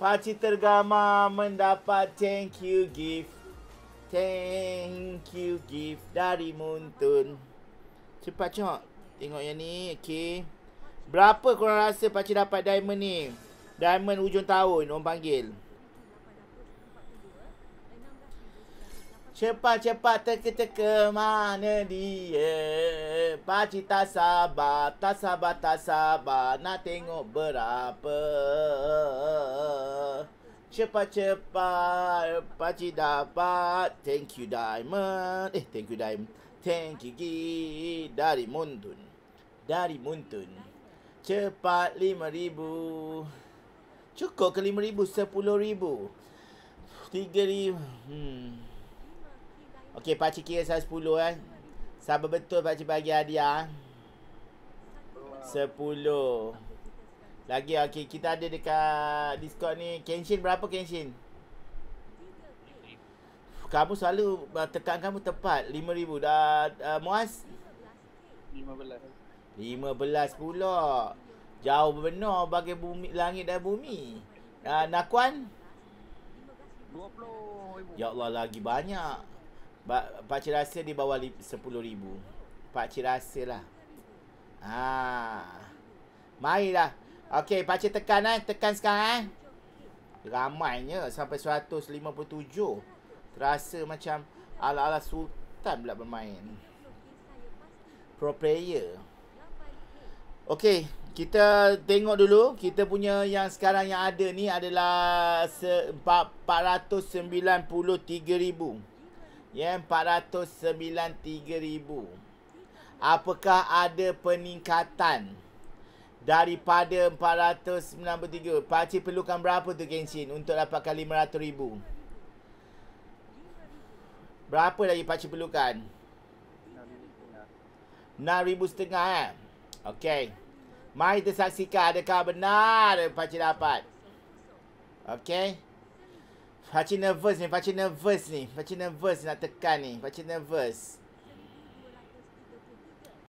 Parti Tergama mendapat thank you gift. Thank you gift dari Muntun. Cepat cok. Tengok yang ni. Okay. Berapa korang rasa Pakcik dapat diamond ni? Diamond hujung tahun orang panggil. Cepat-cepat teka-teka mana dia? Pakcik tak sabar, tak sabar, tak sabar Nak tengok berapa Cepat-cepat Pakcik dapat Thank you Diamond Eh, thank you Diamond Thank you Gi Dari Muntun Dari Muntun Cepat lima ribu Cukup ke lima ribu? Sepuluh ribu Tiga ribu hmm. Okey, pakcik kira saya sepuluh eh Siapa betul pakcik bagi hadiah? Sepuluh. Lagi okey kita ada dekat Discord ni. Kenshin berapa Kenshin? Kamu selalu uh, tekan kamu tepat. Lima ribu. Dah uh, muas? Lima belas. Lima belas pula. Jauh benar bagi bumi, langit dan bumi. Uh, Nakuan? Dua puluh ribu. Ya Allah lagi banyak pak pakcik rasa di bawah sepuluh ribu. pak Pakcik rasa lah. Ha. lah Okey, pakcik tekan eh. Tekan sekarang eh. Ramainya sampai seratus lima puluh tujuh Terasa macam ala-ala sultan pula bermain. Pro player. Okey, kita tengok dulu. Kita punya yang sekarang yang ada ni adalah sembilan puluh tiga ribu. 493 yang 493,000. Apakah ada peningkatan daripada 493? Pakcik perlukan berapa tu Genshin untuk dapatkan 500,000? Berapa lagi pakcik perlukan? 6,500 setengah eh. Okey. Mari kita saksikan adakah benar pakcik dapat. Okey. Faci nervos ni, faci nervos ni, faci nervos nak tekan ni, faci nervous.